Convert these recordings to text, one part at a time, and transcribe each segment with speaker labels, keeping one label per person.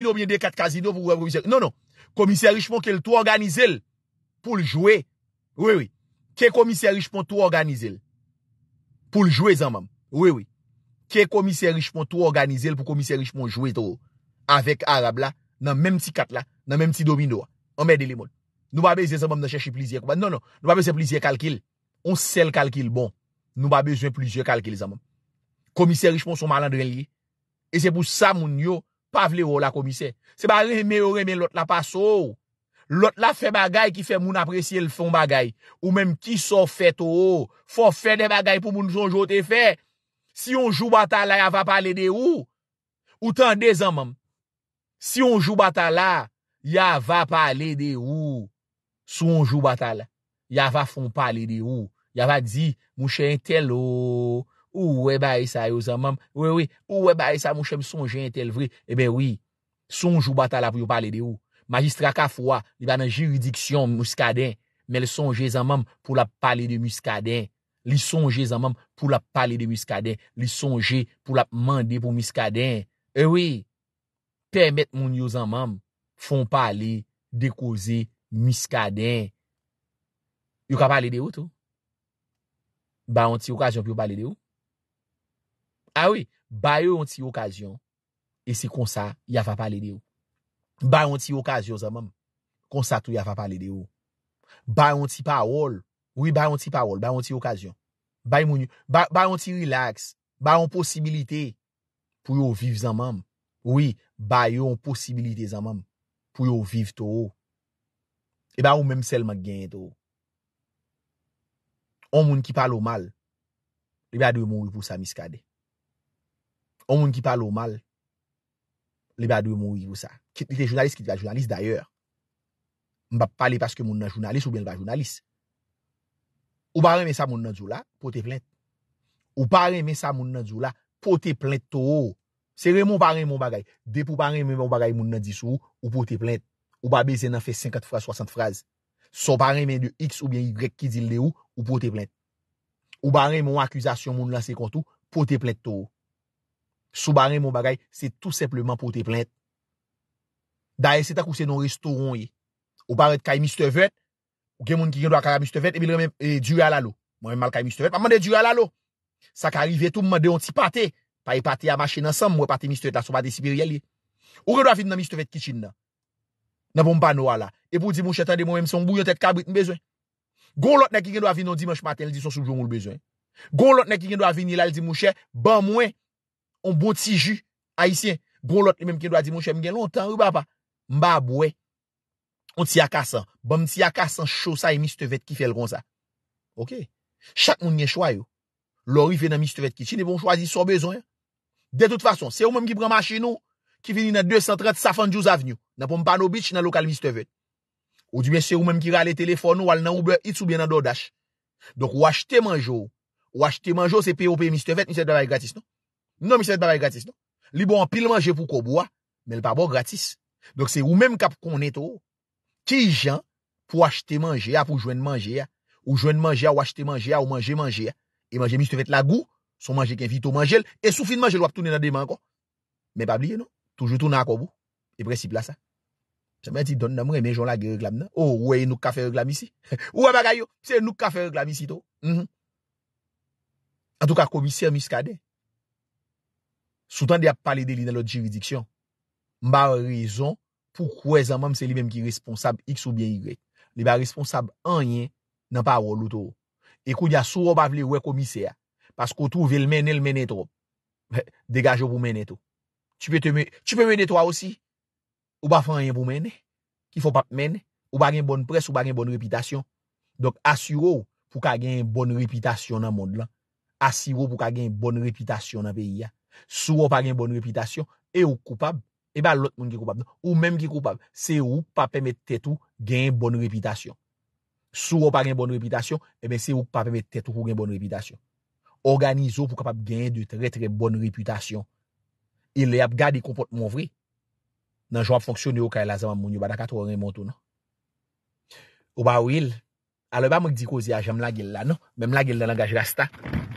Speaker 1: Non, non, komiser Richemont ke l tou organize l pou l joue Oui, oui, ke komiser Richemont tou organize l pou l joue zanman Oui, oui, ke komiser Richemont tou organize l pou komiser Richemont joue tou Avèk Arab la, nan mèm ti kat la, nan mèm ti domino wa On mèdè li moun, nou ba bezè zanman nan chèche plizye kouba Non, non, nou ba bezè plizye kalkil, on sel kalkil bon Nou ba bezè plizye kalkil zanman Komiser Richemont sou malandre li E se pou sa moun yo Pavle ou la komise. Se ba reme ou reme lot la paso ou. Lot la fe bagay ki fe moun apresye l fon bagay. Ou menm ki son fet ou ou. Fon fe de bagay pou moun son jote fe. Si yon jou batala ya va pale de ou. Ou tan de zan mam. Si yon jou batala ya va pale de ou. Sou yon jou batala. Ya va fon pale de ou. Ya va di moun chen tel ou. Ou we ba e sa yo zan mam, ou we ba e sa moun chèm sonje entel vre, e ben oui, sonjou batal ap yon pale de ou. Magistra ka fwa, li ban nan jiridiksyon mouskaden, men li sonje zan mam pou la pale de mouskaden, li sonje zan mam pou la pale de mouskaden, li sonje pou la mande pou mouskaden, e eh oui, pèmèt moun yo zan mam, fon pale de koze mouskaden. Yon ka pale de ou tou? Ba yon ti okasyon pou pale de ou? Ah ba yon ti okasyon E se konsa Ya fa pale de yo Ba yon ti okasyon zanman Konsa tou ya fa pale de yo Ba yon ti paol Ba yon ti okasyon Ba yon ti relax Ba yon posibilite Pou yo viv zanman Ba yon posibilite zanman Pou yo viv tou E ba yon menm sel mag gen tou On moun ki pale ou mal E ba dey moun pou sa miskade Ou moun ki pale ou mal, li ba dwe mou yivou sa. Kit li te jounalist, kit li ba jounalist d'ayor. Mbap pale paske moun nan jounalist ou bien ba jounalist. Ou pare men sa moun nan djou la, pote plente. Ou pare men sa moun nan djou la, pote plente tou ou. Se re moun pare men moun bagay. Depou pare men moun bagay moun nan disou, ou pote plente. Ou ba bezen nan fe 50 fras, 60 fras. Sou pare men de x ou bien y ki dil de ou, ou pote plente. Ou pare men akwizasyon moun nan sekontou, pote plente tou ou. Sou barren moun bagay, se tout sepleman pou te plente. Da ese tak ou se nou restoron ye, ou paret kay Mr. Vet, ou gen moun ki gen do akara Mr. Vet, e bil remen dure alalo. Mwen men mal kay Mr. Vet, pa mwen de dure alalo. Sa ka arrive tou mwen de yon ti pate, pa yi e pate a machin ansam, mwen pate Mr. Vet la, sou pa de Siberia li. Ou gen do avin nan Mr. Vet Kitchen nan? Nan pou bon mpa nou ala. E pou di mou chè, tande mwen mwen mson bou, yon tèt kabrit mbezwen. Gon lot ne ki gen do avin nan Dimanche matin, l di son soujoun moun On bo ti ju. Aisyen. Goun lot li menm ki do a di moun chèm gen lontan ou ba pa. Mba abouè. On ti akasan. Bèm ti akasan chosa e miste vet ki fel kon sa. Ok. Chak moun nye chwayo. Lor i ven nan miste vet ki. Chi ne bon chwazi son bezon. De tout fason. Se ou menm ki preman chen nou. Ki veni nan 230 Safanjouz avnyou. Nan pou mpa nou bitch nan lokal miste vet. Ou di menm se ou menm ki re ale telefon nou. Wal nan Uber. It sou ben nan do dash. Donk ou achete manjou. Ou achete manjou se pe ou pe miste vet. Mwen se Non mi se fèt babay gratis non. Li bon an pil manje pou kobwa, men l pabon gratis. Donk se ou menm kap kon neto, ki jan pou achete manje a, pou jwen manje a, ou jwen manje a, ou achete manje a, ou manje manje a, e manje mi se fèt la gou, son manje ken fito manjel, e sou fin manjel wap tounen nan deman kon. Men pabliye non, toujou tounen akobou, e pre sip la sa. Se men ti don namre men joun la ge reklam nan, ou wey nou ka fè reklam isi. Ou wey bagay yo, se nou ka fè reklam isi to. An mhm. tou ka komisèr miskadey, Soutan di ap pale deli nan lot jiridiksyon, mba rezon pou kwe zanman mse li menm ki responsab x ou bie y. Li ba responsab an yen nan pa wou loutou. E kou di asou wou pa vle wè komise ya. Pas kou tou vye l menen l menetou. Degajo pou menetou. Tu pe menetou a osi. Ou ba fwen an yen pou menen. Ki fwen pa menen. Ou ba gen bon pres ou ba gen bon repitasyon. Dok asiro pou ka gen bon repitasyon nan moun lan. Asiro pou ka gen bon repitasyon nan peyi ya. Sou ou pa gen bon reputasyon, e ou koupab, e ba lot moun ki koupab nou. Ou menm ki koupab, se ou pa peme tetou gen bon reputasyon. Sou ou pa gen bon reputasyon, e be se ou pa peme tetou kou gen bon reputasyon. Organizo pou kapap gen de tre tre bon reputasyon. Il e le ap gade yi kompot moun vri. Nan jwa ap fonksyon yo ka el a zaman moun yo ba da katou orin moun tou nou. Ou ba ou il, alo ba moun di kozi a jam la gel la nou, menm la gel la langaj rasta.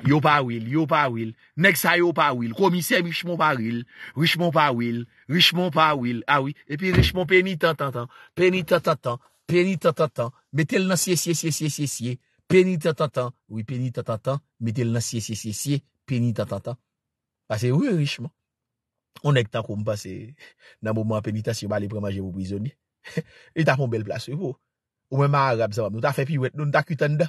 Speaker 1: Yow pa wil, yow pa wil, nek sa yow pa wil, komise richmon pa wil Richmon pa wil, richmon pa wil, awi E pi richmon peni tan tan tan, peni tan tan tan Metel nasye sye sye sye sye, peni tan tan tan We peni tan tan tan, metel nasye sye sye sye sye, peni tan tan tan A se wè richman On nek tan kom passe, nan mou mwen penitan sye yon ba le premanje pou pwizony E ta pon bel plas, wè wè Ou mwen man Arab, zwa, nou ta fe pi wet, nou nou ta kutanda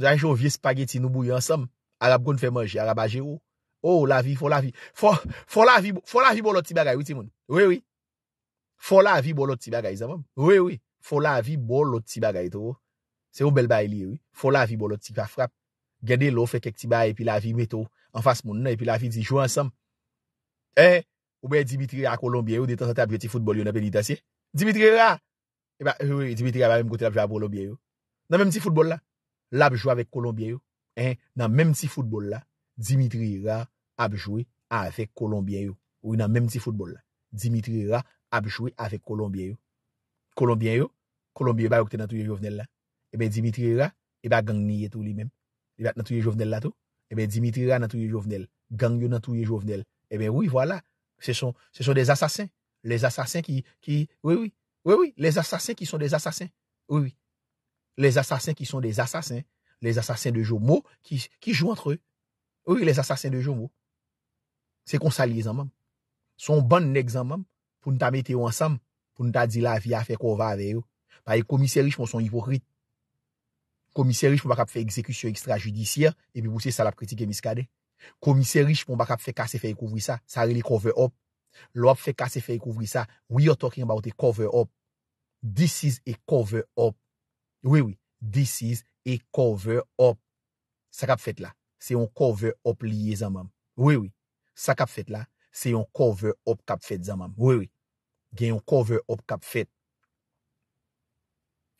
Speaker 1: Zanjou vie spageti nou bouye ansam Arab goun fè manje, Arab aje ou Ou oh, la vi, fò la vi Fò la vi bolot ti bagay ou ti moun Fò la vi bolot ti bagay zanm Fò la vi bolot ti bagay tou Se ou bel bay li ou Fò la vi bolot ti gwa frap Gende lou fè kek ti bagay epi la vi metou Anfas moun nou epi la vi di jou ansam e, Ou be Dimitri a Kolombia ou Dimitri a Kolombia e ou Dimitri a Kolombia ou Dimitri a Kolombia ou L abjou a vèk Colombien yo En nan mens ti foudbol la Dimitri yoy rare abjou a vèk Colombien yo Ou nan mens ti foudbol la Dimitri yoy rare abjou a vèk Colombien yo Colombien yo Kolombien yo ba yokte nan tou ye jovenel la E ben Dimitri yoy rare E eh bak gang nyé tou li men E eh bak nan tou ye jovenel la tou E ben Dimitri yoy rare nan tou ye jovenel E ben oui voilà Se son de asasin Les asasin ki Oui, oui les asasin ki son de asasin Oui, oui Les asasins ki son des asasins. Les asasins de jomo ki jou entre eux. Eu e les asasins de jomo. Se konsalize an mam. Son ban nek zan mam pou nou ta mette ou ansam. Pou nou ta di la vi a fe kovar ave yo. Pa e komisè riche pon son ipokrit. Komisè riche pon bak ap fe ekzekusyon ekstra judisyen. E bi bouse salap kritike miskade. Komisè riche pon bak ap fe kase fe ekouvri sa. Sa re li kovar op. Lo ap fe kase fe ekouvri sa. We are talking about a kovar op. This is a kovar op. Oui, oui, this is a cover-up Sa kap fet la, se yon cover-up liye zanman Oui, oui, sa kap fet la, se yon cover-up kap fet zanman Oui, oui, gen yon cover-up kap fet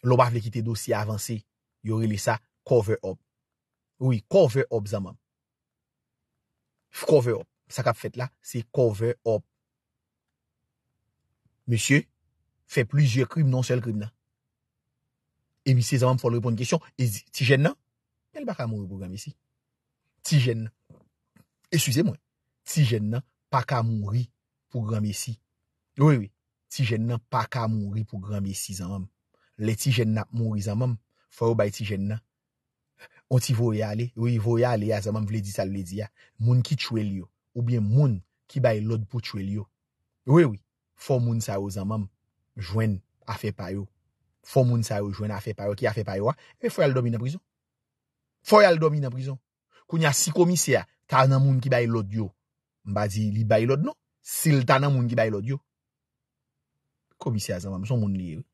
Speaker 1: Loba vekite dosi avansi, yon rele sa cover-up Oui, cover-up zanman F cover-up, sa kap fet la, se yon cover-up Mesye, fe pluje krib nan sel krib nan E misi zamam fòl rèpon kèsyon, e zi, ti jen nan? Yel baka mounri pou gram e si. Ti jen nan. E suze mwen, ti jen nan, baka mounri pou gram e si. Yoi, yoi, ti jen nan, baka mounri pou gram e si zamam. Le ti jen nan mounri zamam, fò yon bay ti jen nan. O ti voye ale, yoi, voye ale ya zamam, vle di sa l le di ya. Moun ki tchwe li yo, ou bien moun ki bay lòd pou tchwe li yo. Yoi, yoi, fò moun sa yo zamam, jwen afe payo. Fò moun sa yo jwen a fe pa yo, ki a fe pa yo, e fò yal domi nan prizon. Fò yal domi nan prizon. Koun ya si komise ya, ta nan moun ki bay lòd yo. Mbazi li bay lòd nou, sil ta nan moun ki bay lòd yo. Komise ya zan mam, son moun li yo.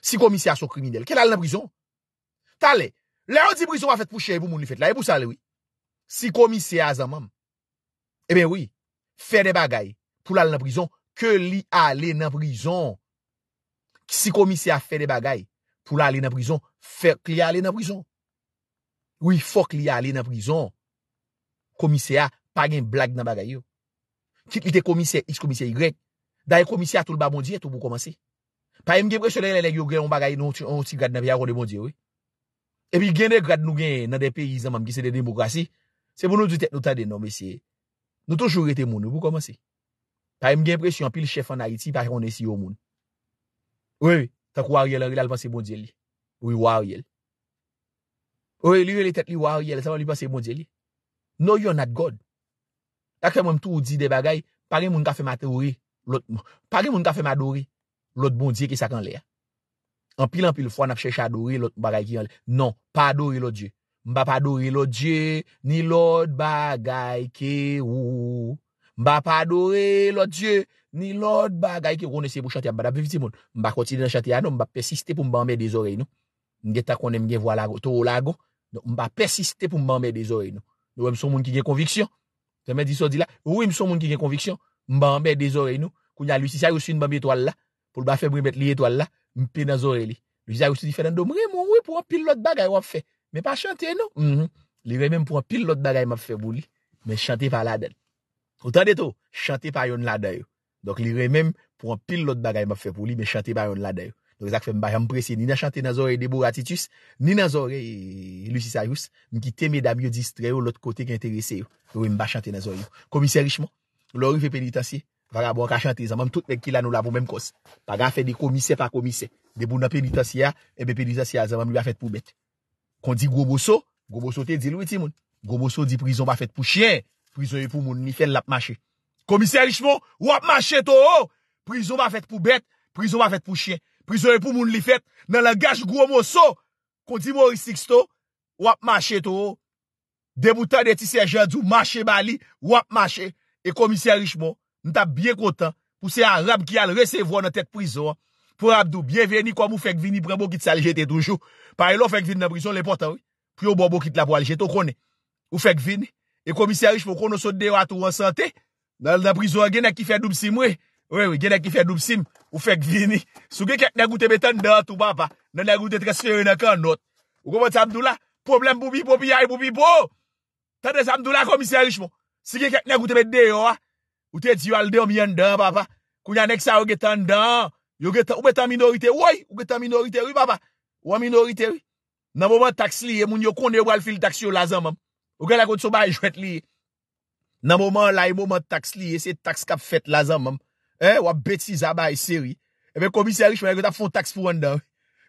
Speaker 1: Si komise ya sou krimine, ke lal nan prizon. Ta le, le yon di prizon wafet pou chè, e pou moun li fet la, e pou sa le wè. Si komise ya zan mam, e bè wè, fè de bagay pou lal nan prizon, ke li ale nan prizon. Si komise a fè de bagay pou la alè na prizon, fè kli a alè na prizon. Ou i fò kli a alè na prizon, komise a pa gen blag nan bagay yo. Kit li te komise X komise Y, da yè komise a tout le ba mondye, tout pou komanse. Pa yè mgen presyon lè lè yo gen yon bagay nou ti grad nan piya konde mondye yo. Epi gen de grad nou gen nan de peyizan mam gise de demokrasi, se pou nou ditek nou ta den nou mesye. Nou toujou rete moun nou pou komanse. Pa yè mgen presyon pil chef an Haiti pa ki yon esi yo moun. Ouye, tak waw yel an rile alpansi moun diye li. Ouye, waw yel. Ouye, li yon li tet li waw yel, sa waw li yon lupansi moun diye li. No, yon nat God. Tak ke mwen mtou ou di de bagay, pagi moun kafe mato ouye, pagi moun kafe mato ouye, lout moun diye ki sak an le ya. An pilan pil fwa nap chesha ad ouye, lout bagay ki an le. Non, pa ad ouye lout diye. Mba pa ad ouye lout diye, ni lout bagay ki ouye. Mba pa adore lò die, ni lòt bagay ki rounese pou chante a. Mba da pe viti moun. Mba kontide nan chante a nou, mba pesiste pou mba ambe de zorey nou. Ngeta konem gen vwa lago, toro lago. Mba pesiste pou mba ambe de zorey nou. Ouè mson moun ki gen konviksyon? Se mwen di sou di la, ouè mson moun ki gen konviksyon? Mba ambe de zorey nou. Koun ya lui si sa youssi yon bambi etoal la, pou lba febri met li etoal la, mpe nan zorey li. Lui sa youssi di fè nan domre, mwen wè pou an pil lòt bagay wap fè. M Kontan deto, chante pa yon lada yo. Donk li re men, pou an pil lot bagay m ap fe pou li, men chante pa yon lada yo. Donk zak fe m bagay m presye, ni nan chante nazore debou ratitus, ni nazore lusisayous, m ki teme dam yo distre yo lot kote ki enterese yo. Donk m ba chante nazore yo. Komise richman, lor yon fe penitansye, fag a bon ka chante, zanman tout men ki la nou la pou men kos. Pag a fe de komise pa komise, debou nan penitansye a, ebe penitansye a, zanman m yon la fete pou bete. Kon di gwo boso, gwo boso te di Prisoye pou moun li fet l ap mache. Komisyen Richemont, wap mache to ho! Prisoye pa fet pou bet, prisoye pa fet pou chien. Prisoye pou moun li fet nan langaj gwo moso. Kondi moristik sto, wap mache to ho. Demoutan de ti serjean du, mache bali, wap mache. E komisyen Richemont, nta bien kontan. Ou se a rab ki al resevwa nan tek prisoye. Po rab du, bienveni kwa mou fek vini pre mou bon kit salje te toujou. Pare lo fek vini nan prisoye le pota ou. Pre ou bo mou bon kit la po alje to kone. Ou fek vini. E komisyen Richmo kono sot deyo a tou an sante. Nan al da prizon gen ek ki fe dupsim we. We we gen ek ki fe dupsim. Ou fek vini. Sou gen kek nan gouten bete ndan tou papa. Nan nan gouten tre sferi nan kan not. Ou konon samdou la. Problem bobi bobi yae bobi bo. Tan nan samdou la komisyen Richmo. Sou gen kek nan gouten bete deyo a. Ou te eti yu al deyom yon dan papa. Kou nyan ek sa ou getan dan. Ou getan minorite woy. Ou getan minorite woy papa. Ou a minorite woy. Nan mouman taks liye moun yo konen wal fil taks yo la z Ou gen lakon sou ba yi e jwet li. Nan mouman la, yi e mouman taks li. E se taks kap fet la zan mam. Eh, wap bet si zaba yi seri. Ebe komisyen richman, ebe ta fon taks pou an da.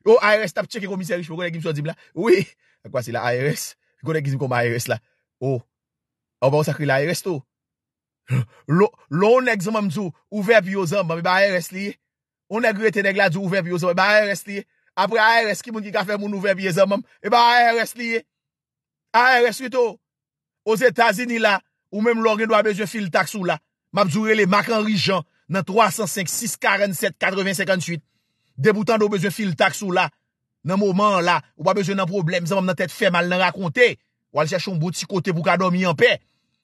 Speaker 1: Ou IRS tap cheke komisyen richman. Gwene gip sou di mla. Oui, akwa si la IRS. Gwene gizm koum IRS la. Ou, ou ba ou sakri la IRS tou. Lo, lo ou neg zan mam zou, ouve api yo zan mam, eba IRS li. Ou neg rete neg la zou, ouve api yo zan mam, eba IRS li. Apre IRS, ki moun ki kafer moun ouve api yo zan mam, eba IRS li Ou zetazini la, ou mem lor gen do a bezye fil taksou la, map zou rele makanrijan nan 305-647-8258, deboutan do bezye fil taksou la, nan mouman la, ou ba bezye nan problem, zan moun nan tèt fè mal nan rakonte, ou alè chè chon bouti kote pou ka domi yon pe,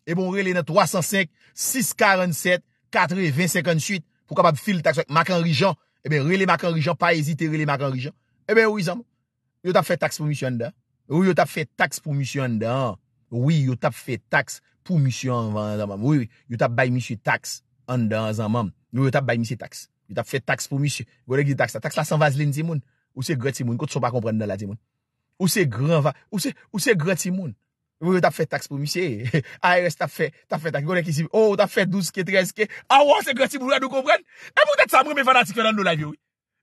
Speaker 1: e bon rele nan 305-647-8258, pou ka map fil taksou ak makanrijan, e ben rele makanrijan, pa ezite rele makanrijan, e ben ou izan, ou yo tap fè taks pou misyon dan, ou yo tap fè taks pou misyon dan, Oui, yo tap fe tax pou misye an van an zanman. Oui, yo tap bay misye tax an dan an zanman. Yo yo tap bay misye tax. Yo tap fe tax pou misye. Gwene ki tax ta? Tax la san vazline ti moun. Ou se gret ti moun? Kout sou pa kompren nan la ti moun. Ou se gran va? Ou se gret ti moun? Yo yo tap fe tax pou misye. Ares tap fe, tap fe tax. Gwene ki si, oh, tap fe 12ke, 13ke. Awa, se gret ti moun, an nou kompren? E moun te tsamre me fanatik fè nan nou lavi yo.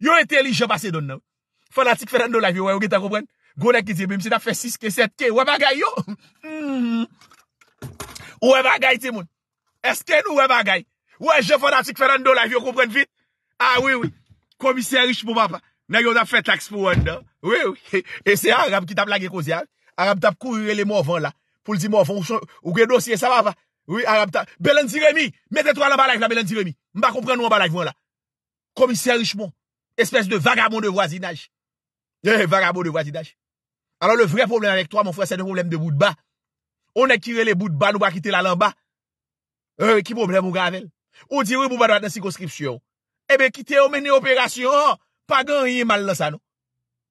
Speaker 1: Yo e telijan pa se don nan. Fanatik fè nan nou lavi yo, an nou ki ta kompren? Gou lèk ki di, mè msè da fè 6 ke 7 ke. Ouè bagay yo? Ouè hmm. bagay ti moun? Eske nou ouè bagay? Ouè, je fò nan tik fè nan do la, yo kompren vit? A, wè wè. Komisè rich moun pa pa. Nan yo da fè tax pou wè nan. Wè wè. E se Arab ki tap lage kouzi an. Arab tap kou yure le mou avan la. Poul di mou avan. Ou gè dosye, sa va pa? Wè Arab tap. Belen Tiremi, mè tè trò nan balayf la Belen Tiremi. Mba kompren nou an balayf wè an la. Komisè rich moun Alors le vrai problem avec toi, mon frère, c'est le problem de bout de bas. On est tiré les bout de bas, nous va quitter la lambe. Heu, qui problème, mou gavèl? Ou diré, mou va d'attendre si conscription. Eh ben, quitter, on mène une opération. Pagan, yé mal dans sa nou.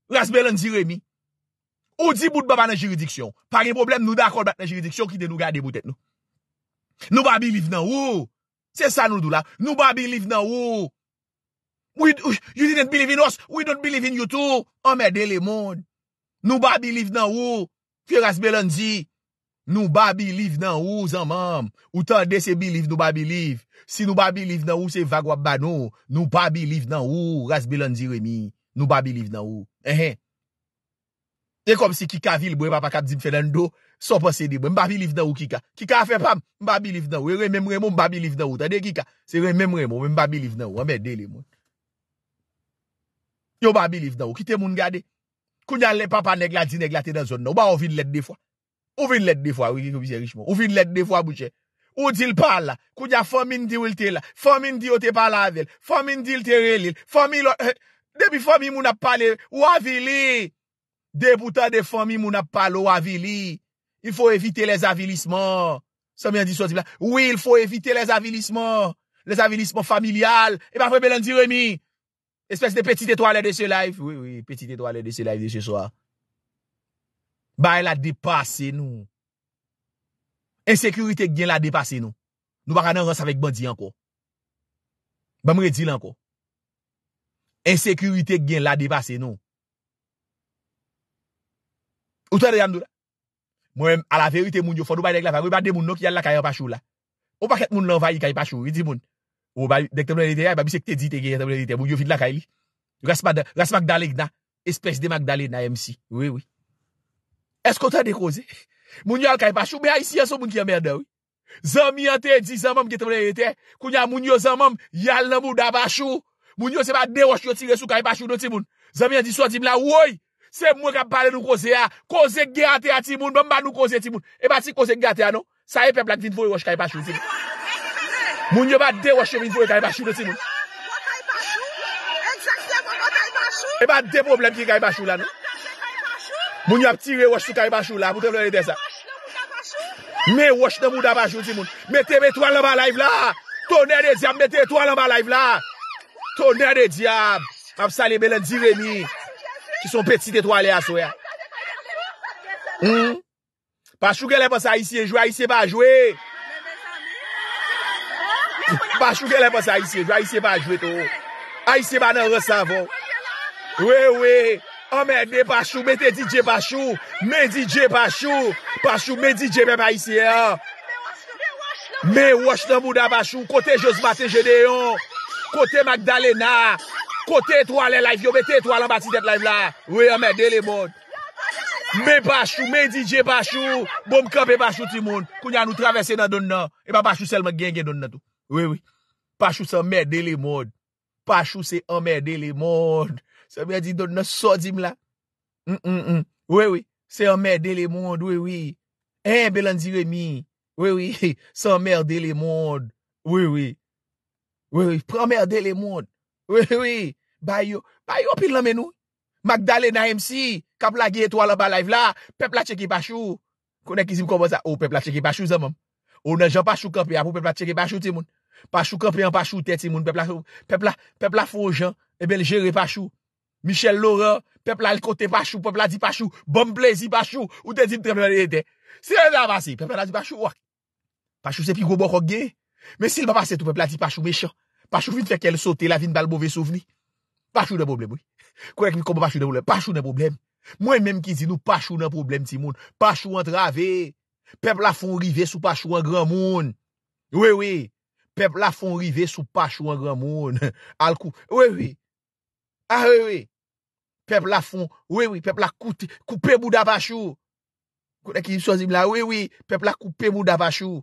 Speaker 1: Rasbel, on diré mi. Ou diré, mou va d'attendre la juridiction. Pari, le problème, nous va accorder la juridiction, quitte nous gavèl des bout de tête, nou. Nous va believe dans ou. C'est ça, nous, nous, nous. Nous va believe dans ou. You didn't believe in us, we don't believe in you too. On mède les mondes. Nou ba biliv nan ou, fye Ras Belonji. Nou ba biliv nan ou, zanman. Ou tan de se biliv nou ba biliv. Si nou ba biliv nan ou, se vagwab ba nou. Nou ba biliv nan ou, Ras Belonji remi. Nou ba biliv nan ou. Ehe. E kom si kika vilbwe pa pa kapzib fè nan do, so pa sè dibwe. Mba biliv nan ou kika. Kika a fè pam, mba biliv nan ou. E remem remou mba biliv nan ou. Tade kika, se remem remou, mba biliv nan ou. Wame dele moun. Yo mba biliv nan ou. Kitè moun gade? Kou nja le papa neglati neglati nan zon nou. Ba ou vin let de fwa. Ou vin let de fwa. Ou vin let de fwa bouchè. Ou di l pa la. Kou nja fomin di ou l te la. Fomin di ou te pa la avèl. Fomin di l te relil. Fomin l... Eh, debi fomin moun ap pale ou avèlè. Debutan de fomin moun ap pale ou avèlè. Il fò evite les avélissement. Sò mi an di souzibla. Ou il fò evite les avélissement. Les avélissement familial. E eh pa fò belan di remi. Espes de peti tetwalè de se laif. Oui, oui, peti tetwalè de se laif de se soa. Baye la depase nou. Ensekirite gen la depase nou. Nou baka nan rase avèk bandi anko. Bamre di lan anko. Ensekirite gen la depase nou. Ou te de yam do la? Mwen, a la verite moun yo fòdou baye deg la fag. Ou ba de moun nou ki yal la kaye anpachou la. Ou pa ket moun la vayi kaye anpachou. Ou di moun. Ou ba dek te mwen rete ya, ba bisek te di te genye te mwen rete Moun yo fin la kay li Rasmag dalik na, espres demag dalik na MC Oui, oui Eskota de koze Moun yo al kay pa chou, be a isi ya sou moun ki ya merda Zami an te di zanmom ke te mwen rete Koun ya moun yo zanmom, yal namou da pa chou Moun yo se ba de wash yo ti resu Kay pa chou nou ti moun Zami an ti so di mla, woy Sem mwen ka pale nou koze ya, koze ge ate ya ti moun Mwen ba nou koze ti moun, e ba ti koze ge ate ya nou Sa e peplak fin foye wash kay pa chou ti moun Moun yo bat de woshe vin pou e gaibashou e de ti moun. E bat de problem ki gaibashou e la nou. Moun yo ap tire woshe sou gaibashou la. Moun yo ap tire woshe sou gaibashou la. Moun yo ap tire woshe sou gaibashou la. Me woshe nan mouda bachou ti moun. Mete betou an loma laiv la. Tonè de diyab, mete betou an loma laiv la. Tonè de diyab. Am sa li belen di remi. Ki son peti tetou an le aso ya. Pachou gelè pas a isi e jwe, a isi e bachou e. Pachou kele pos a isi? A isi pa jweto? A isi pa nan resavon? We we A men de Pachou Mè te DJ Pachou Mè DJ Pachou Pachou mè DJ mèm a isi Mè Washington Mouda Pachou Kote Josemate Gedeon Kote Magdalena Kote Etwale Live Yo mè Etwale Mbati Tet Live la We a men de le moun Mè Pachou Mè DJ Pachou Boum kap e Pachou ti moun Koun ya nou travese nan don nan E eh pa Pachou sel mè gen gen don nan tou Wè wè, pachou se an mèr de lè mòd, pachou se an mèr de lè mòd, se an mèr de lè mòd, wè wè, se an mèr de lè mòd, wè wè, en belan zi wè mi, wè wè, se an mèr de lè mòd, wè wè, wè wè, pran mèr de lè mòd, wè wè, bayo, bayo pil la menou, magdale nan MC, kap la ge eto ala balay vla, pep la cheki pachou, konekizim komo za, ou oh, pep la cheki pachou zamam. Ou nan jan pachou kapè, apou pepla tchèkè pachou ti moun. Pachou kapè an pachou tè ti moun. Pepla fòjè, e bel jère pachou. Michel Laurent, pepla al kote pachou. Pepla di pachou, bomblè si pachou. Ou te di mtremle mèdè. Se yè nan vasi, pepla la di pachou wak. Pachou se pi gò bò kò gè. Men si l pa pase tout, pepla di pachou mechè. Pachou fin fèkè l sote, la vin bal bove souveni. Pachou nan problem wè. Kouèk mi kombo pachou nan problem. Pachou nan problem. Mwen mèm ki Pepl la fon rive sou pa chou an gran moun. We we. Pepl la fon rive sou pa chou an gran moun. Al kou. We we. Ah we we. Pepl la fon. We we. Pepl la koute. Koupe mou davachou. Koune ki sou zim la. We we. Pepl la koupe mou davachou.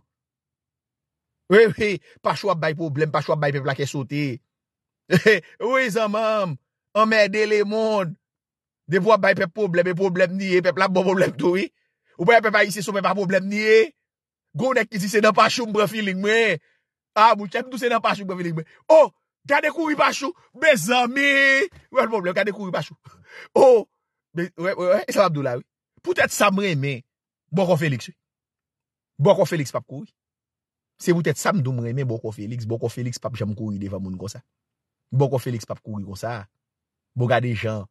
Speaker 1: We we. Pa chou ap bay poublem. Pa chou ap bay pepl la ke sote. We zan mam. An mède le moun. De pou ap bay pep poublem. E pep poublem niye. Pepl la bon poublem touye. Ou bay apè pa yisi soube pa moun blèm niye. Gounèk kizi se nan pachou mbre filik mwen. E. A ah, moun chèp dous se nan pachou mbre filik mwen. Ou, oh, kade kou yi pachou? Be zan mi. Ou, ou, ou, ou, kade kou yi pachou? Ou, ou, ou, ou, ou, ou, ou, ou, ou, ou, ou, ou, ou, ou, ou. Poutèt sa mwen men, boko feliks. Boko feliks pap kou. Se moutèt sa mwen mwen men, boko feliks. Boko feliks pap jèm kou yi deva moun kon sa. Boko feliks pap kou yi kon sa. Boka de jan.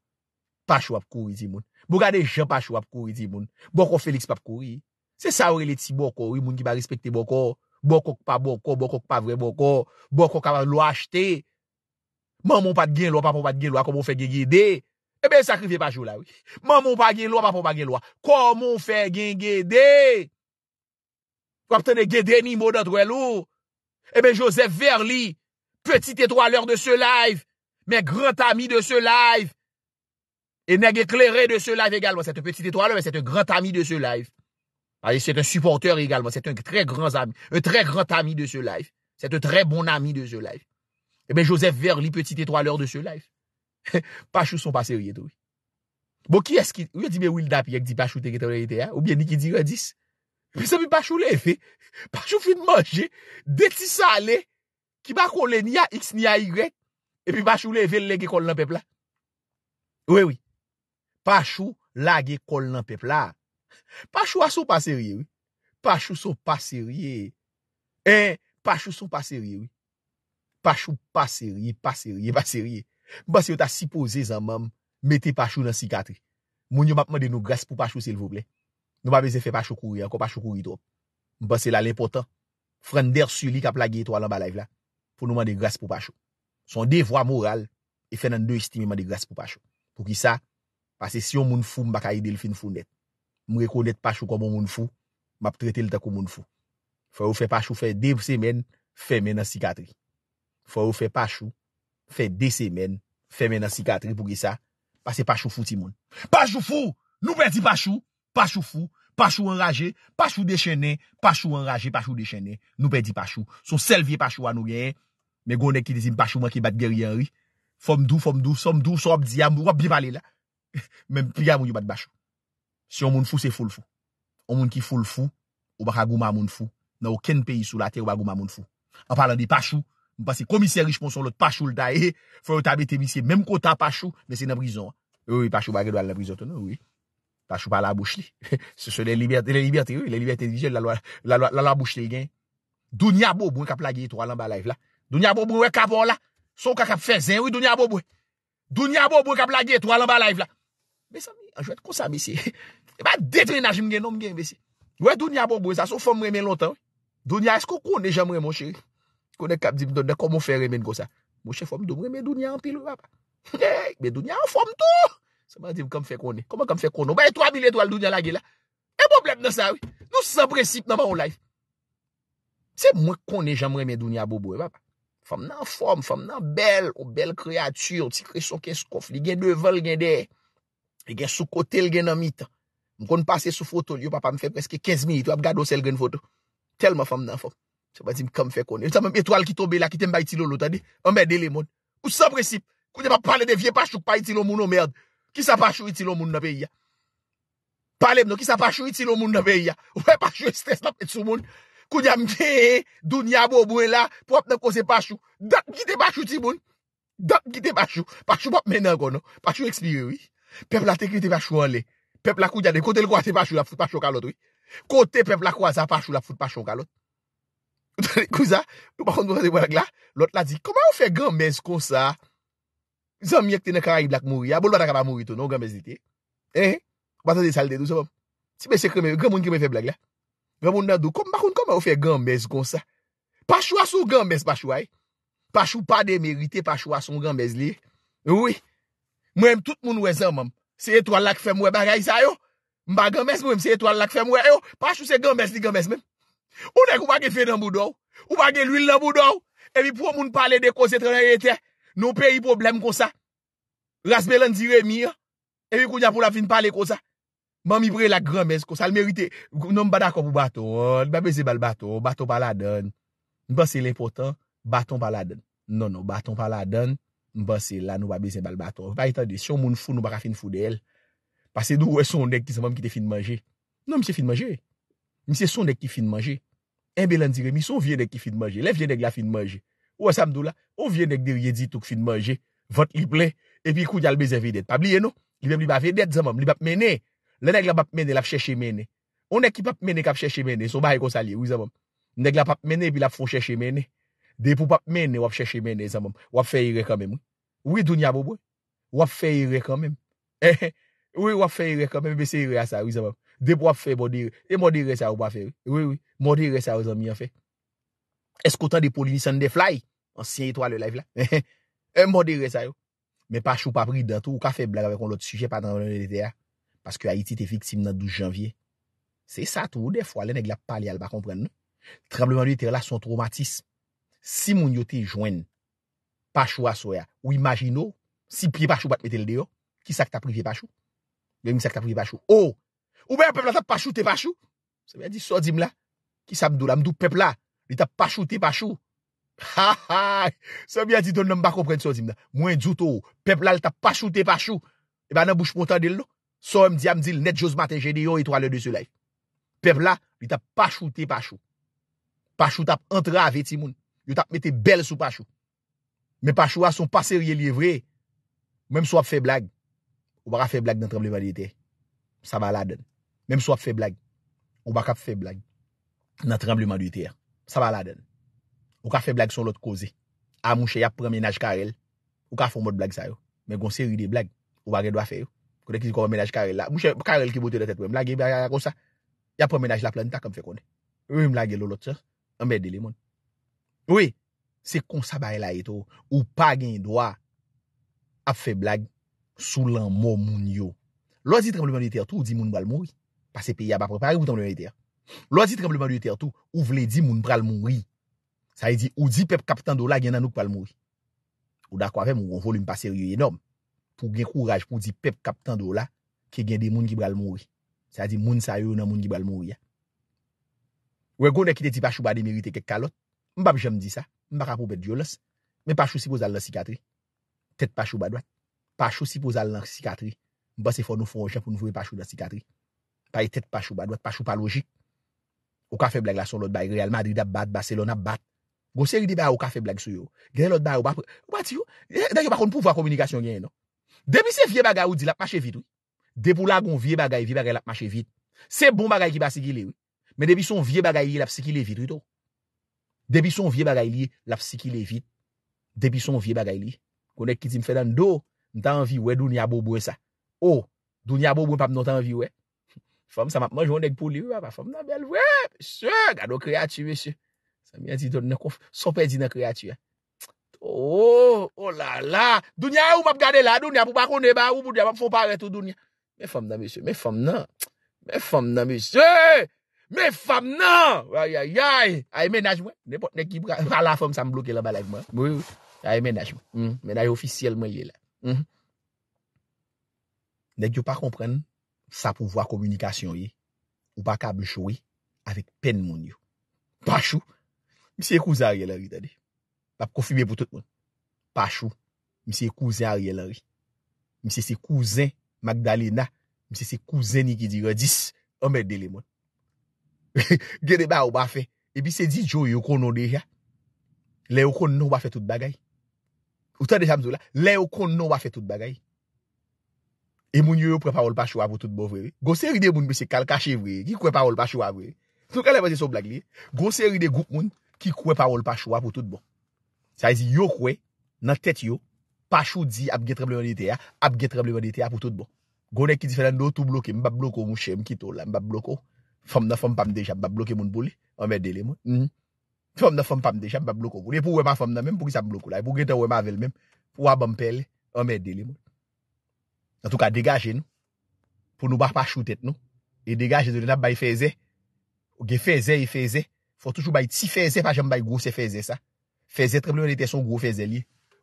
Speaker 1: Pa chou ap kouri zi moun. Bo gade jen pa chou ap kouri zi moun. Boko feliks pa ap kouri. Se sa ori leti boko. Ou moun ki ba respekte boko. Boko kpa boko. Boko kpa vre boko. Boko kama lwa achete. Mamon pa gen lwa. Papon pa gen lwa. Komon fe gen gen de. Ebe sakrifi pa chou la. Mamon pa gen lwa. Papon pa gen lwa. Komon fe gen gen de. Wap tene gen deni moun adwe lou. Ebe Josef Verli. Petit etroaleur de se live. Me grand ami de se live. E neg eklerè de se live egalman. Se te petit etoileur. Se te grand ami de se live. Se te supporter egalman. Se te très grand ami de se live. Se te très bon ami de se live. E ben Joseph Verli, petit etoileur de se live. Pachou son pase ou yé tou. Bon ki eski? Ou yé di me ou il dap? Yé ki di pachou teketo ou yé te. Ou bien ni ki di ou yé dis? Pe se mi pachou le e fe. Pachou fè de manje. De ti sa le. Ki pa kon le ni a x ni a y. E pi pachou le e fe le le ke kon le nan pepla. Ou e oui. Pachou la ge kol nan pepla. Pachou asou paseriye. Pachou sou paseriye. E, pachou sou paseriye. Pachou paseriye, paseriye, paseriye. Mbansi yo ta sipoze zan mam, mete pachou nan sikatri. Moun yo map mende nou gres pou pachou sel voble. Nou mabese fe pachou kouri, anko pachou kouri trop. Mbansi la l'impotant, frender suli kap la ge eto alan balayv la, pou nou mende gres pou pachou. Son devwa moral, e fen nan de estime mende gres pou pachou. Pou ki sa, Pase si yon moun fou m baka ide l fin founet. M rekonet pachou koman moun fou, m ap trete l takou moun fou. Foy ou fe pachou fe de semen, fe men a sikatri. Foy ou fe pachou, fe de semen, fe men a sikatri pou ge sa, pase pachou fou ti moun. Pachou fou! Nou pe di pachou! Pachou fou! Pachou anraje! Pachou de chene! Pachou anraje! Pachou de chene! Nou pe di pachou! Son selviye pachou anou gen, me gounen ki dizim pachou man ki bat geryanri. Fom dou, f Mèm piga moun yu bat bachou Si yon moun fou se foul fou Yon moun ki foul fou Ou baka gouman moun fou Nan wakèn peyi sou la tèk ou baka gouman moun fou An palan di pachou Mwen pasi komisèri jponson lot pachou l'da e, Foy wè tabe temisye mèm kota pachou Mèm se nè brison e Pachou pala abouche li Se se lè liberté Lè liberté di jèl Lè lò abouche li gen Douni abouwe kap lagey etou alan balayf la Douni abouwe kap wò la Son kakap fèzèn wè douni ab Anjouet konsa misi E ba detrenajm gen om gen misi Mwen dunya bobo e sa sou fom remen lontan Dunya esko konen jam remen mwen cheri Kone kap dibe de komon fe remen go sa Mwen chè fom dunya en pil wap Mwen dunya en fom tou Se mwen dibe kam fe konen Koman kam fe konen E boblem nan sa wè Nou sa precipe nanman ou laif Se mwen konen jam remen dunya bobo e wap Fom nan fom Fom nan bel ou bel kreatur Ti kresyon kes kof li gen devol gen de E E gen sou kotel gen amita. Mkon pase sou fotol. Yo papa mi fe preske kez mi ito ap gado sel gen fotol. Tel ma fam nan fok. Se pa zim kam fe koni. Yon saman etwal ki tobe la ki temba itilo louta di. Ambe dele moun. Ou sa presip. Kounye pa pale de vie pashouk pa itilo moun o merd. Ki sa pashouk itilo moun na beya. Pale mnon. Ki sa pashouk itilo moun na beya. Ouwe pashouk stres napet sou moun. Kounye amje. Dun ya bo mwen la. Pwap nan kose pashouk. Dap gite pashouk ti moun. Dap gite p Pèp la tekri te pa chouan le Pèp la kou jade Kote l kwa te pa chou la foute pa chou ka lot we Kote pèp la kwa za pa chou la foute pa chou ka lot Kou za Nou bakoun nou fè ghanmez kon sa Lot la di Koman ou fè ghanmez kon sa Zan miye kte ne karayi blak mouri ya Bol bada kaba mouri ton nou ghanmez li te Eh Bata de salde dou se bom Si mè se kremen Ghanmon kremen fè blak la Ghanmon nan dou Koman ou fè ghanmez kon sa Pachou ason ghanmez pachou ay Pachou pa de merite pachou ason ghanmez li Ou we Mwen yon tout moun we zan, mwen. Se etoal lak femwe, bagay sa yo? Mba games mwen, se etoal lak femwe, yo? Pache ou se games li games men? Ou dek ou bagay fe nan budou? Ou bagay lwil nan budou? Ewi pou moun pale dekos etre larete? Non peyi problem kosa? Rasme lan diremi, yo? Ewi kounja pou la fin pale kosa? Mwen mibre la games kosa. Al merite. Non mbada kop ou bato. Mbebe zi bel bato. Bato pa la den. Mba sele potan. Bato pa la den. Non, non. Bato pa la den. Mba se la nou ba bezen balbato. Mba itade, si yon moun foun nou ba ka fin foun de el. Pase dou ou e son dek ki zanmoum ki te fin manje. Non mi se fin manje. Mi se son dek ki fin manje. Eh en belan dire, mi son vyen dek ki fin manje. Le vyen dek la fin manje. Ou e samdou la, ou vyen dek derye di touk fin manje. Vot li plen. E pi kou nyal bezen vedet. Pabliye nou? Li bem li ba vedet zanmoum. Li pap mene. Le nek la pap mene la f chèche mene. Ou nek ki pap mene kap chèche mene. Sou bari konsali. De pou pap mène wap chèche mène zanmèm. Wap fè irè kèmèm wè. Wè doun yabou wè. Wap fè irè kèmèm. Wè wap fè irè kèmèm bè se irè a sa wè zanmèm. De pou wap fè modirè. E modirè sa wè wè pa fè wè. Wè wè modirè sa wè zanmèm yon fè. Eskoutan de polini sonde fly. Ansiye to alè laif la. E modirè sa wè wè. Mè pa choupa pridantou. Wè ka fè blag avè kon lot sujè patan wè nan lè te a. Paske Si moun yo te joen Pachou a soya Ou imagino Si piye pachou bat metel deyo Ki sak ta privye pachou? Mwen mi sak ta privye pachou oh! Ou Ou mwen pepla ta pachou te pachou? Sa mwen di so di mla Ki sa mdou la mdou pepla Li ta pachou te pachou Ha ha Sa mwen di ton nan mba kompren so di mla Mwen djoutou Pepla li ta pachou te pachou E ba nan bouche poutan del nou So mdi amdil net jous maten jene yo Etwa le de zuley Pepla li ta pachou te pachou Pachou tap entra a veti moun Yo tap mette bel sou pachou. Men pachou a son paserye liye vre. Men msou ap fe blag. Ou baka fe blag nan tremble maduyite. Sa va la den. Men msou ap fe blag. Ou baka fe blag. Nan tremble maduyite ya. Sa va la den. Ou ka fe blag son lot koze. A mwche yap premenaj karel. Ou ka fon mwot blag sa yo. Men gonseri de blag. Ou baka do a fe yo. Konek ki ziko premenaj karel la. Mwche karel ki bote de tetwe. Mwage be a kon sa. Yap premenaj la planita kam fe konde. Ou mwage lo lot sa. Mbe dele m Ou e, se konsabare la eto, ou pa gen doa ap fe blag sou lan mo moun yo. Lo a zi trembleman di ete ato ou di moun pral mouri? Pase pe ya ba prepari ou trembleman di ete ato? Lo a zi trembleman di ete ato ou vle di moun pral mouri? Sa e di ou di pep kapitan do la gen nan nou pral mouri? Ou da kwa fe moun volum paser yo enom? Pou gen kouraj pou di pep kapitan do la ke gen de moun ki pral mouri? Sa e di moun sa yo nan moun ki pral mouri ya? Ou e goun e kite di pachou ba de merite ke kalot? Mbap jem di sa, mbaka pou bè diolos, mbè pachou si pou zal la sikatri, tèt pachou ba dwat, pachou si pou zal la sikatri, mbase fò nou fonje pou nou vwè pachou la sikatri, paye tèt pachou ba dwat, pachou pa logik, ou kafe blag la son lòt bag, Real Madrid ap bat, Barcelona bat, gò seri di ba ou kafe blag sou yo, gen lòt bag ou eh, pa, kwa ti yo, dèk yo bakon pou vwa komunikasyon gen yo, non? dèpi se vie bagay ou di lap mache vit, dèpou la goun vie bagay, vie bagay lap mache vit, se bon bagay ki ba sikile, mb Depi son vie bagay li, la psiki le vit. Depi son vie bagay li, konek ki ti mfe dan do, mta anvi we, dunya bobo e sa. Oh, dunya bobo e pa mnota anvi we. Fom sa map manj wonek pou liwe, fom nan bel we. Mese, gado kreati mese. Sa mi a di don ne kof, sope di nan kreati we. Oh, oh la la. Dunya ou map gade la, dunya pou bako ne ba ou, budya map fom pare to dunya. Me fom nan mese, me fom nan. Me fom nan mese. Mè fèm nan! Wè yè yè yè yè! A yè menaj mwen. Nè pot nè ki bra. Wè la fèm sa m blokè lè balèk mwen. Mwen yè yè yè. A yè menaj mwen. Mè hmm. nè yè ofisiyel mwen yè lè. Nèk yo pa kompren, sa pou vwa komunikasyon yè, ou pa kabljoui, avèk pen moun yè. Pachou! Mè se kouzè a rè lè rè yè dè. Pa pou kofibè pou tout moun. Pachou! Mè se kouzè a rè lè rè. Mè se se kouzè Magdalena Gede ba ou ba fe Epi se di djo yo kono deja Le yo kono ou ba fe tout bagay Ou ta de jamzou la Le yo kono ou ba fe tout bagay E moun yo yo pre parol pa choua pou tout bo vre Gose ride moun mi se kalka che vre Ki kwe parol pa choua vre So kalè vaze e sou blag li Gose ride gout moun Ki kwe parol pa choua pou tout bo Sa ezi yo kwe Nan tet yo Pa chou di ap getreblevanite ya Ap getreblevanite ya pou tout bo Gone ki di fè nan do tou bloke Mbap bloko mou chè mkito la Mbap bloko Fom nan fom pa mdej ap ba bloke moun pou li, an mè dele moun. Fom nan fom pa mdej ap ba bloke moun pou li, pou wèman fom nan mèm pou ki sa bloku la. Pou ki te wèman vel mèm, pou wèman pè li, an mè dele moun. Nan tou ka degaje nou, pou nou bak pa choutet nou. E degaje nou, le nan bay feze, ou ge feze, e feze, fò toujou bay ti feze pa jèm bay grouse feze sa. Feze, treple mè de te son grouse feze li,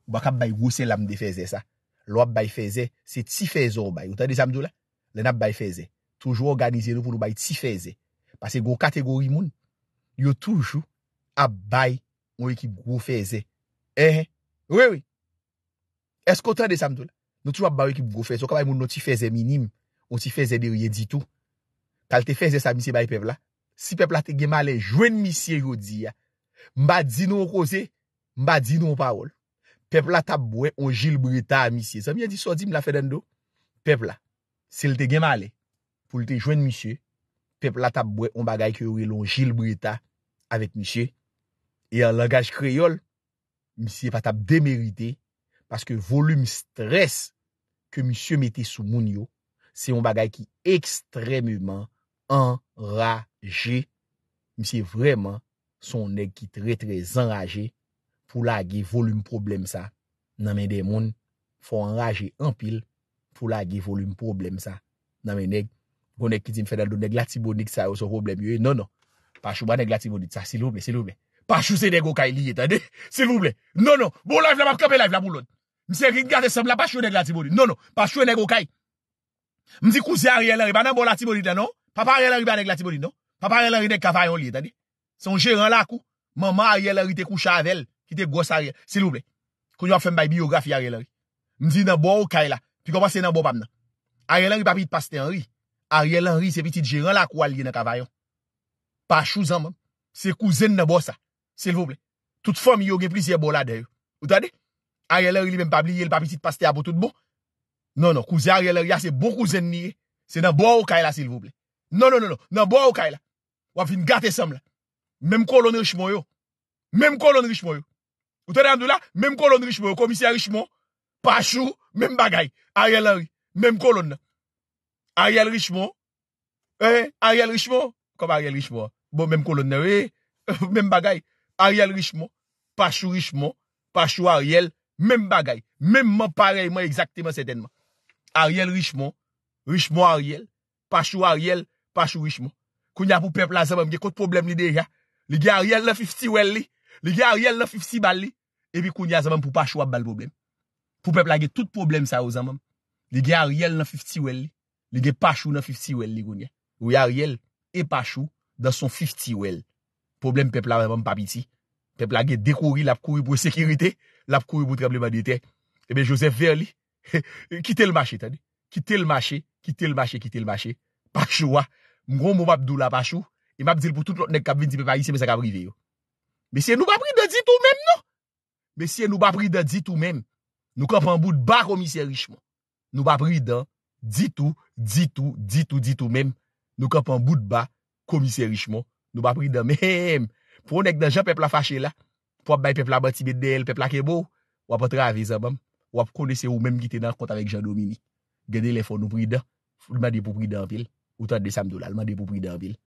Speaker 1: wak ap bay grouse lam de feze sa. Lo ap bay feze, se ti feze ou bay. Ou ta de samdou la, le nan bay feze. Toujou organize nou pou nou bayi ti feze. Pase gwo kategori moun, yo toujou abbay ou ekip gwo feze. Ehe, wè wè. Eskotran de samdou non non la, nou toujou abbay ou ekip gwo feze. Okabay moun nou ti feze minim ou ti feze derye ditou. Kal te feze sa misye bayi pevla. Si pepla te gemale, jwen misye yo diya. Mba di nou o kose, mba di nou o parol. Pepla ta bwe, on jil bwe ta misye. Zan miye di so di mla feden do? Pepla, se l te gemale, pou lite jwen monsye, pep la tap bwe, on bagay ki yon jil bwe ta, avek monsye, e yon langaj kreyol, monsye pa tap demerite, paske volum stres, ke monsye mette sou moun yo, se yon bagay ki ekstremman, an, ra, je, monsye vreman, son neg ki tre tre zanraje, pou la ge volum problem sa, nan men de moun, fwa anraje an pil, pou la ge volum problem sa, nan men neg, kon ek ki ti m fè nan do neglati boni ki sa yo sou problem yoy. E, non, non, pa chou ban neglati boni. Ta sil ouble, sil ouble. Pa chou se negokay liye, tade. Sil ouble. Non, non, bon laif la map kapel laif la moun loun. Mse rin gade sam la pa chou neglati boni. Non, non, pa chou e negokay. Mse kou se a riyelari ban nan bon lati boni la, non? Pa pa riyelari ban neglati boni, non? Pa pa riyelari neg kavayon liye, tade. Son jè ran bon la kou. Man man riyelari te kou chavelle, ki te gos a riyelari. Sil ou Ariel Henry se pitit jiran la kwa liye nan kavayon. Pachou zan man, se kouzen nan bo sa. Silvouple, tout fom yoye plis yoye bolade yoye. Ou tade, Ariel Henry li men pa bli, yoye pa pitit paste a bo tout bon. Non, non, kouzen Ariel Henry ya se bo kouzen niye. Se nan bo a ou kaila, silvouple. Non, non, non, nan non, bo a ou kaila. Wap fin gate sam la. Mem kolon Richemont yoye. Mem kolon Richemont yoye. Ou tade, Andoula, mem kolon Richemont yoye. Komisyen Richemont, Pachou, mem bagay. Ariel Henry, mem kolon yoye. Ariel Richemont, eh, Ariel Richemont, kom Ariel Richemont, bon, menm kolonne, eh, menm bagay, Ariel Richemont, Pachou Richemont, Pachou Ariel, menm bagay, menm man pareyman, exakteman, setenman. Ariel Richemont, Richemont Ariel, Pachou Ariel, Pachou Richemont. Koun ya pou pepl la zemem, ge kout problem li deja, li ge Ariel 950 wel li, li ge Ariel 950 bal li, e pi koun ya zemem pou Pachou ap bal problem, pou pepl la ge tout problem sa yo zemem, li ge Ariel 950 wel li, Li gen pachou nan 50 wel li gounye. Ou ya riel, e pachou nan son 50 wel. Problem pepla wè mwen pap iti. Pepla gen dekori, lap kouri pou sekirite. Lap kouri pou tremblemanite. Ebe Joseph Verli, kitel mache tani. Kitel mache, kitel mache, kitel mache. Pachou wè. Mgron mwen mabdou la pachou. E mabdil pou tout lòt nek kab vinti pe Paris se mè sa kabrive yo. Mè siye nou mabri dè di tou mèm non? nou. Mè siye nou mabri dè di tou mèm. Nou kap an bout bak o misè richman. Nou mabri dè Di tou, di tou, di tou, di tou mèm, nou kap an bout ba, komise richman, nou ba prida mèm. Pwonek dan jan pepla fache la, pwap bay pepla batibit del, pepla kebo, wap atra avizan mèm, wap kone se ou mèm ki te nan kontarek jan domini. Gede lè fon nou prida, lman de pou prida an vil, ou tat de samdou la, lman de pou prida an vil.